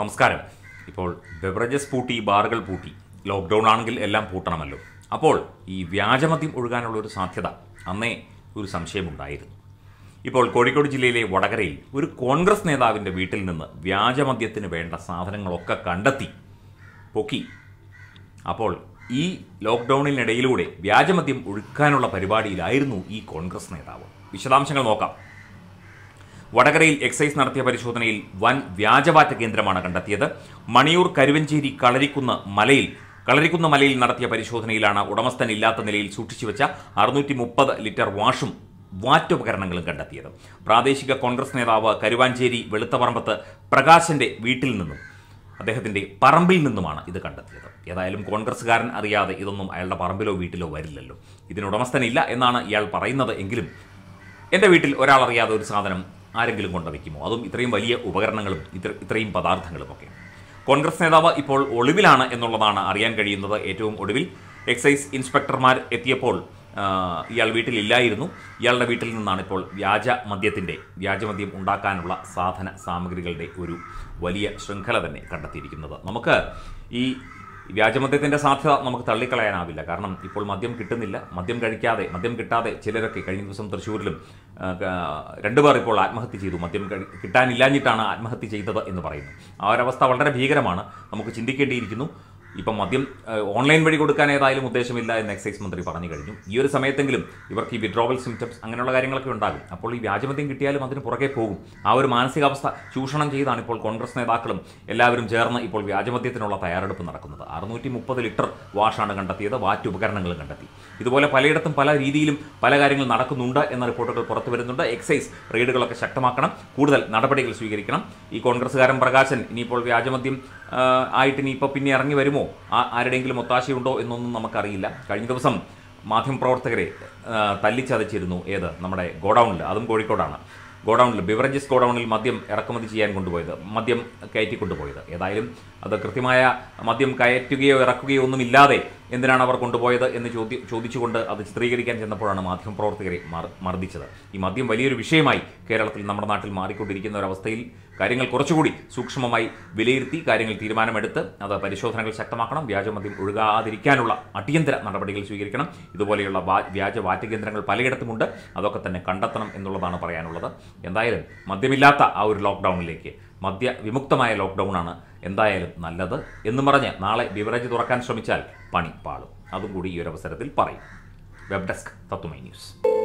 നമസ്കാരം ഇപ്പോൾ ബെവറേജസ് പൂട്ടി ബാറുകൾ പൂട്ടി ലോക്ക്ഡൗൺ ആണെങ്കിൽ എല്ലാം പൂട്ടണമല്ലോ അപ്പോൾ ഈ വ്യാജമദ്യം ഒഴുകാനുള്ള ഒരു സാധ്യത അന്നേ ഒരു സംശയമുണ്ടായിരുന്നു ഇപ്പോൾ കോഴിക്കോട് ജില്ലയിലെ വടകരയിൽ ഒരു കോൺഗ്രസ് നേതാവിൻ്റെ വീട്ടിൽ നിന്ന് വ്യാജമദ്യത്തിന് വേണ്ട സാധനങ്ങളൊക്കെ കണ്ടെത്തി പൊക്കി അപ്പോൾ ഈ ലോക്ക്ഡൗണിനിടയിലൂടെ വ്യാജമദ്യം ഒഴുക്കാനുള്ള പരിപാടിയിലായിരുന്നു ഈ കോൺഗ്രസ് നേതാവ് വിശദാംശങ്ങൾ നോക്കാം വടകരയിൽ എക്സൈസ് നടത്തിയ പരിശോധനയിൽ വൻ വ്യാജവാറ്റ കേന്ദ്രമാണ് കണ്ടെത്തിയത് മണിയൂർ കരുവഞ്ചേരി കളരിക്കുന്ന് മലയിൽ കളരിക്കുന്ന മലയിൽ നടത്തിയ പരിശോധനയിലാണ് ഉടമസ്ഥൻ ഇല്ലാത്ത നിലയിൽ സൂക്ഷിച്ചുവെച്ച അറുന്നൂറ്റി മുപ്പത് ലിറ്റർ വാഷും വാറ്റുപകരണങ്ങളും കണ്ടെത്തിയത് പ്രാദേശിക കോൺഗ്രസ് നേതാവ് കരുവാഞ്ചേരി വെളുത്തപറമ്പത്ത് പ്രകാശന്റെ വീട്ടിൽ നിന്നും അദ്ദേഹത്തിന്റെ പറമ്പിൽ നിന്നുമാണ് ഇത് കണ്ടെത്തിയത് ഏതായാലും കോൺഗ്രസ്സുകാരൻ അറിയാതെ ഇതൊന്നും അയാളുടെ പറമ്പിലോ വീട്ടിലോ വരില്ലല്ലോ ഇതിന് ഉടമസ്ഥനില്ല എന്നാണ് ഇയാൾ പറയുന്നത് എങ്കിലും എൻ്റെ വീട്ടിൽ ഒരാൾ അറിയാതെ ഒരു സാധനം ആരെങ്കിലും കൊണ്ട് വയ്ക്കുമോ അതും ഇത്രയും വലിയ ഉപകരണങ്ങളും ഇത്രയും പദാർത്ഥങ്ങളും ഒക്കെ കോൺഗ്രസ് നേതാവ് ഇപ്പോൾ ഒളിവിലാണ് എന്നുള്ളതാണ് അറിയാൻ കഴിയുന്നത് ഏറ്റവും ഒടുവിൽ എക്സൈസ് ഇൻസ്പെക്ടർമാർ എത്തിയപ്പോൾ ഇയാൾ വീട്ടിലില്ലായിരുന്നു ഇയാളുടെ വീട്ടിൽ നിന്നാണ് ഇപ്പോൾ വ്യാജ മദ്യത്തിൻ്റെ വ്യാജമദ്യം ഉണ്ടാക്കാനുള്ള സാധന സാമഗ്രികളുടെ ഒരു വലിയ ശൃംഖല തന്നെ കണ്ടെത്തിയിരിക്കുന്നത് നമുക്ക് ഈ വ്യാജമദ്യത്തിൻ്റെ സാധ്യത നമുക്ക് തള്ളിക്കളയാനാവില്ല കാരണം ഇപ്പോൾ മദ്യം കിട്ടുന്നില്ല മദ്യം കഴിക്കാതെ മദ്യം കിട്ടാതെ ചിലരൊക്കെ കഴിഞ്ഞ ദിവസം തൃശ്ശൂരിലും രണ്ടുപേർ ഇപ്പോൾ ആത്മഹത്യ ചെയ്തു മദ്യം കിട്ടാനില്ലാഞ്ഞിട്ടാണ് ആത്മഹത്യ ചെയ്തത് എന്ന് പറയുന്നു ആ ഒരവസ്ഥ വളരെ ഭീകരമാണ് നമുക്ക് ചിന്തിക്കേണ്ടിയിരിക്കുന്നു ഇപ്പം മദ്യം ഓൺലൈൻ വഴി കൊടുക്കാൻ ഏതായാലും ഉദ്ദേശമില്ല എന്ന് എക്സൈസ് മന്ത്രി പറഞ്ഞു കഴിഞ്ഞു ഈ ഒരു സമയത്തെങ്കിലും ഇവർക്ക് ഈ വിഡ്രോവൽ സിംറ്റംസ് അങ്ങനെയുള്ള കാര്യങ്ങളൊക്കെ ഉണ്ടാകും അപ്പോൾ ഈ വ്യാജമദ്യം കിട്ടിയാലും അതിന് പുറകെ പോകും ആ ഒരു മാനസികാവസ്ഥ ചൂഷണം ചെയ്താണ് ഇപ്പോൾ കോൺഗ്രസ് നേതാക്കളും എല്ലാവരും ചേർന്ന് ഇപ്പോൾ വ്യാജമദ്യത്തിനുള്ള തയ്യാറെടുപ്പ് നടക്കുന്നത് അറുന്നൂറ്റി മുപ്പത് ലിറ്റർ വാഷാണ് കണ്ടെത്തിയത് വാറ്റ് ഉപകരണങ്ങളും കണ്ടെത്തി ഇതുപോലെ പലയിടത്തും പല രീതിയിലും പല കാര്യങ്ങൾ നടക്കുന്നുണ്ട് എന്ന റിപ്പോർട്ടുകൾ പുറത്തു വരുന്നുണ്ട് എക്സൈസ് റെയ്ഡുകളൊക്കെ ശക്തമാക്കണം കൂടുതൽ നടപടികൾ സ്വീകരിക്കണം ഈ കോൺഗ്രസ്സുകാരൻ പ്രകാശൻ ഇനിയിപ്പോൾ വ്യാജമദ്യം ആയിട്ട് ഇപ്പോൾ പിന്നെ ഇറങ്ങി വരുമോ ആരുടെയെങ്കിലും ഒത്താശയുണ്ടോ എന്നൊന്നും നമുക്കറിയില്ല കഴിഞ്ഞ ദിവസം മാധ്യമപ്രവർത്തകരെ തല്ലിച്ചതച്ചിരുന്നു ഏത് നമ്മുടെ ഗോഡൗണിൽ അതും കോഴിക്കോടാണ് ഗോഡൗണിൽ ബിവറേജസ് ഗോഡൗണിൽ മദ്യം ഇറക്കുമതി ചെയ്യാൻ കൊണ്ടുപോയത് മദ്യം കയറ്റി കൊണ്ടുപോയത് ഏതായാലും അത് കൃത്യമായ മദ്യം കയറ്റുകയോ ഇറക്കുകയോ ഒന്നും ഇല്ലാതെ എന്തിനാണ് അവർ കൊണ്ടുപോയത് എന്ന് ചോദ്യ ചോദിച്ചുകൊണ്ട് അത് ചിത്രീകരിക്കാൻ ചെന്നപ്പോഴാണ് മാധ്യമപ്രവർത്തകരെ മർദ്ദിച്ചത് ഈ മദ്യം വലിയൊരു വിഷയമായി കേരളത്തിൽ നമ്മുടെ നാട്ടിൽ മാറിക്കൊണ്ടിരിക്കുന്ന ഒരവസ്ഥയിൽ കാര്യങ്ങൾ കുറച്ചുകൂടി സൂക്ഷ്മമായി വിലയിരുത്തി കാര്യങ്ങൾ തീരുമാനമെടുത്ത് അത് പരിശോധനകൾ ശക്തമാക്കണം വ്യാജമദ്യം ഒഴുകാതിരിക്കാനുള്ള അടിയന്തര നടപടികൾ സ്വീകരിക്കണം ഇതുപോലെയുള്ള വ്യാജ കേന്ദ്രങ്ങൾ പലയിടത്തുമുണ്ട് അതൊക്കെ തന്നെ കണ്ടെത്തണം എന്നുള്ളതാണ് പറയാനുള്ളത് എന്തായാലും മദ്യമില്ലാത്ത ആ ഒരു ലോക്ക്ഡൗണിലേക്ക് മദ്യ വിമുക്തമായ ലോക്ക്ഡൗണാണ് എന്തായാലും നല്ലത് എന്നും പറഞ്ഞ് നാളെ ബിവറേജ് തുറക്കാൻ ശ്രമിച്ചാൽ പണി പാളും അതും കൂടി ഈ ഒരു അവസരത്തിൽ പറയും വെബ് ഡെസ്ക് തത്തുമൈ ന്യൂസ്